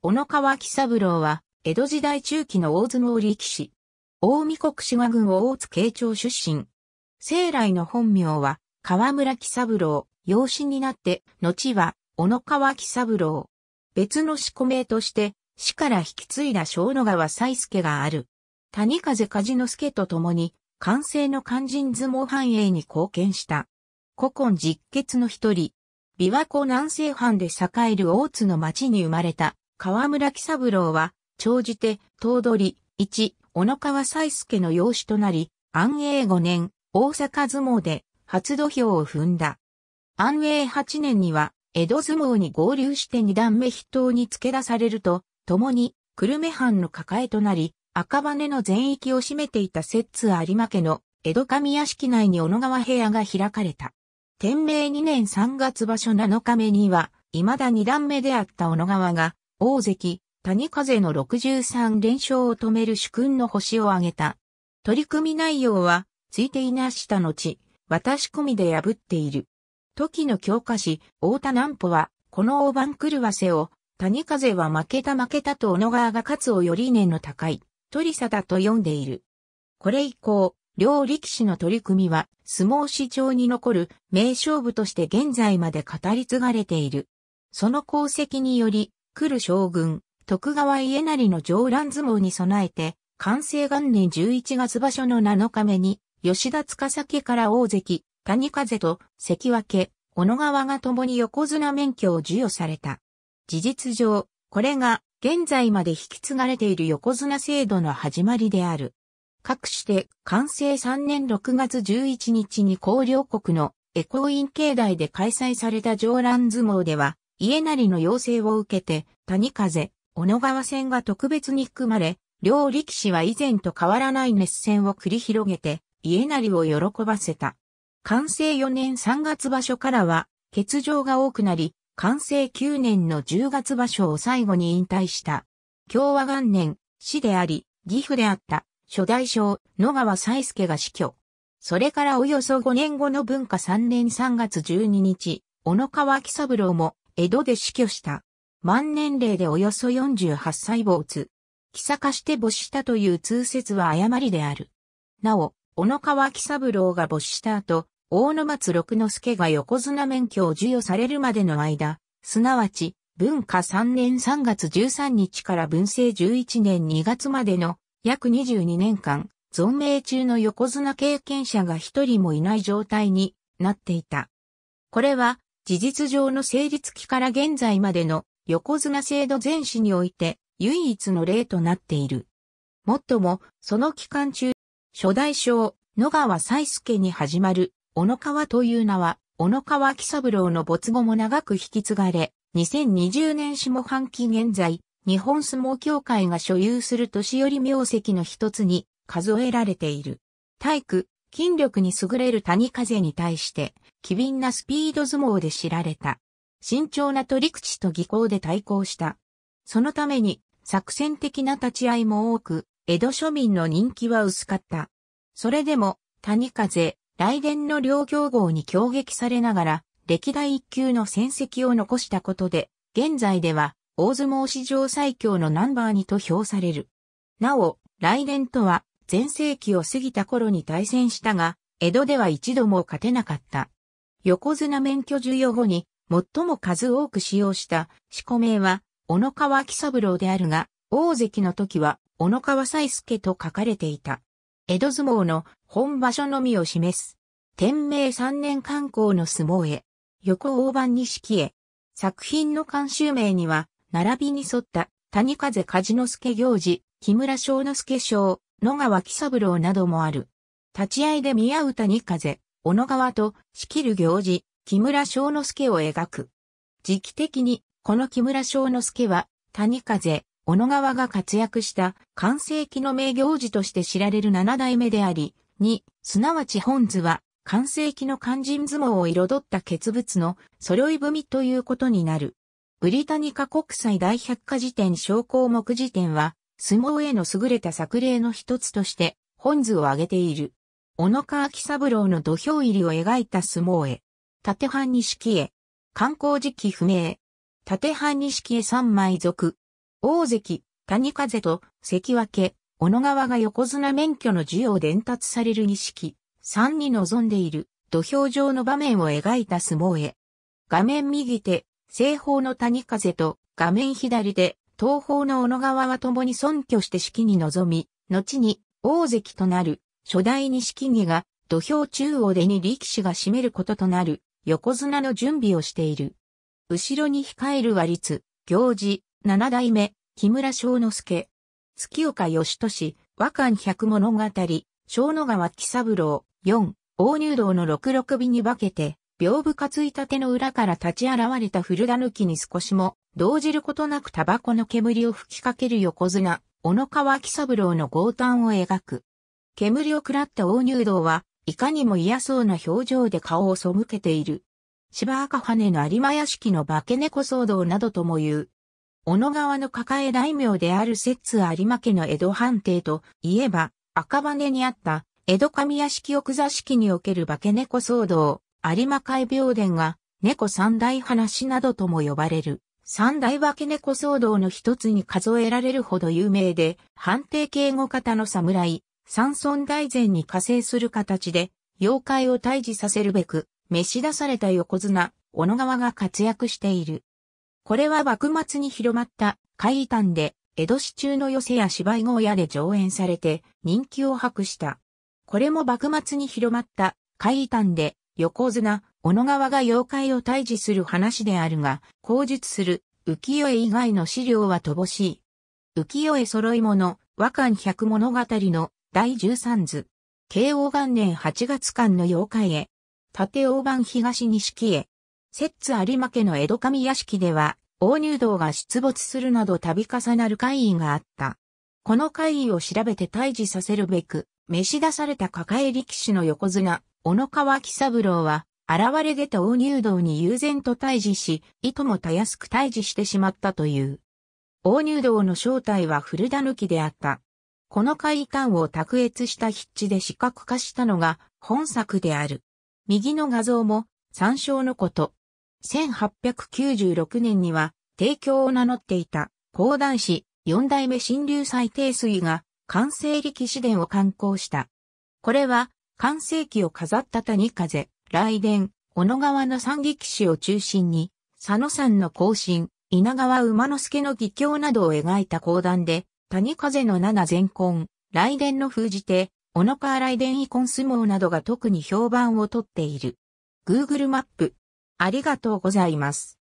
小野川喜三郎は、江戸時代中期の大相撲力士。大見国志賀郡大津慶長出身。生来の本名は、河村喜三郎、養子になって、後は、小野川喜三郎。別の子名として、死から引き継いだ小野川斎助がある。谷風梶之助と共に、完成の肝心相撲繁栄に貢献した。古今実血の一人。琵琶湖南西藩で栄える大津の町に生まれた、河村喜三郎は、長寿て、頭取、一、小野川斎助の養子となり、安永五年、大阪相撲で、初土俵を踏んだ。安永八年には、江戸相撲に合流して二段目筆頭に付け出されると、共に、久留米藩の抱えとなり、赤羽の全域を占めていた摂津有馬家の江戸上屋敷内に小野川部屋が開かれた。天明二年三月場所七日目には、未だ二段目であった小野川が、大関、谷風の63連勝を止める主君の星を挙げた。取り組み内容は、ついていなした後、私込みで破っている。時の教科師、大田南穂は、この大番狂わせを、谷風は負けた負けたと小野川が勝つをより年の高い、鳥沙だと読んでいる。これ以降、両力士の取り組みは、相撲史上に残る名勝負として現在まで語り継がれている。その功績により、来る将軍、徳川家成の上乱相撲に備えて、完成元年11月場所の7日目に、吉田司家から大関、谷風と関脇、小野川が共に横綱免許を授与された。事実上、これが現在まで引き継がれている横綱制度の始まりである。各して、完成3年6月11日に高陵国のエコイン境内で開催された上乱相撲では、家成の要請を受けて、谷風、小野川戦が特別に組まれ、両力士は以前と変わらない熱戦を繰り広げて、家成を喜ばせた。完成4年3月場所からは、欠場が多くなり、完成9年の10月場所を最後に引退した。共和元年、死であり、義父であった、初代将、野川才介が死去。それからおよそ5年後の文化3年3月12日、小野川喜三郎も江戸で死去した。万年齢でおよそ48歳没。木坂して没したという通説は誤りである。なお、小野川喜三郎が没した後、大野松六之助が横綱免許を授与されるまでの間、すなわち、文化3年3月13日から文政11年2月までの約22年間、存命中の横綱経験者が一人もいない状態になっていた。これは事実上の成立期から現在までの横綱制度前史において唯一の例となっている。もっとも、その期間中、初代将、野川彩助に始まる、小野川という名は、小野川喜三郎の没後も長く引き継がれ、2020年下半期現在、日本相撲協会が所有する年寄り名跡の一つに数えられている。体育、筋力に優れる谷風に対して、機敏なスピード相撲で知られた。慎重な取り口と技巧で対抗した。そのために、作戦的な立ち合いも多く、江戸庶民の人気は薄かった。それでも、谷風、雷電の両強豪に強撃されながら、歴代一級の戦績を残したことで、現在では、大相撲史上最強のナンバーにと評される。なお、雷電とは、全世紀を過ぎた頃に対戦したが、江戸では一度も勝てなかった。横綱免許授与後に最も数多く使用した四名は小野川喜三郎であるが、大関の時は小野川斎助と書かれていた。江戸相撲の本場所のみを示す。天明三年観光の相撲へ。横大判式へ。作品の監修名には、並びに沿った谷風梶之助行事、木村章之助賞、野川喜三郎などもある。立ち合いで宮歌に風、小野川と仕切る行事、木村章之助を描く。時期的に、この木村章之助は、谷風、小野川が活躍した完成期の名行事として知られる七代目であり、二、すなわち本図は、完成期の肝心相撲を彩った傑物の揃い踏みということになる。タニカ国際大百科事典小項目辞典は、相撲への優れた作例の一つとして、本図を挙げている。小野川木三郎の土俵入りを描いた相撲絵。縦半錦絵。観光時期不明。縦半錦絵三枚族。大関、谷風と関脇、小野川が横綱免許の授与を伝達される錦式。三に臨んでいる土俵上の場面を描いた相撲絵。画面右手、西方の谷風と画面左手、東方の小野川は共に尊居して式に臨み、後に大関となる初代式儀が土俵中央でに力士が占めることとなる横綱の準備をしている。後ろに控えるは立、行事、七代目、木村章之助。月岡義俊、和漢百物語、小野川喜三郎、四、大入道の六六尾に化けて、屏風担いた手の裏から立ち現れた古田抜きに少しも動じることなくタバコの煙を吹きかける横綱、小野川喜三郎の豪胆を描く。煙を喰らった大入道は、いかにも嫌そうな表情で顔を背けている。芝赤羽の有馬屋敷の化け猫騒動などとも言う。小野川の抱え大名である摂津有馬家の江戸判定といえば、赤羽にあった江戸上屋敷奥座敷における化け猫騒動、有馬海病殿が猫三大話などとも呼ばれる。三大化け猫騒動の一つに数えられるほど有名で、判定警護型の侍、三尊大善に加勢する形で、妖怪を退治させるべく、召し出された横綱、小野川が活躍している。これは幕末に広まった怪異端で、江戸市中の寄せや芝居小屋で上演されて人気を博した。これも幕末に広まった怪異端で、横綱、小野川が妖怪を退治する話であるが、口述する浮世絵以外の資料は乏しい。浮世絵揃い物、和漢百物語の第十三図。慶応元年8月間の妖怪絵。縦大判東錦絵。摂津有馬家の江戸上屋敷では、大入道が出没するなど度重なる会議があった。この会議を調べて退治させるべく、召し出された抱え力士の横綱、小野川喜三郎は、現れ出た大入道に悠然と退治し、いともたやすく退治してしまったという。大入道の正体は古田抜きであった。この階段を卓越した筆致で視覚化したのが本作である。右の画像も参照のこと。1896年には帝京を名乗っていた講談師四代目新流祭帝水が完成力士伝を刊行した。これは完成期を飾った谷風、雷電、小野川の三劇士を中心に、佐野山の行進、稲川馬之助の義教などを描いた講談で、谷風の七全婚、雷電の封じ手、小野川雷電遺婚相撲などが特に評判をとっている。Google マップ。ありがとうございます。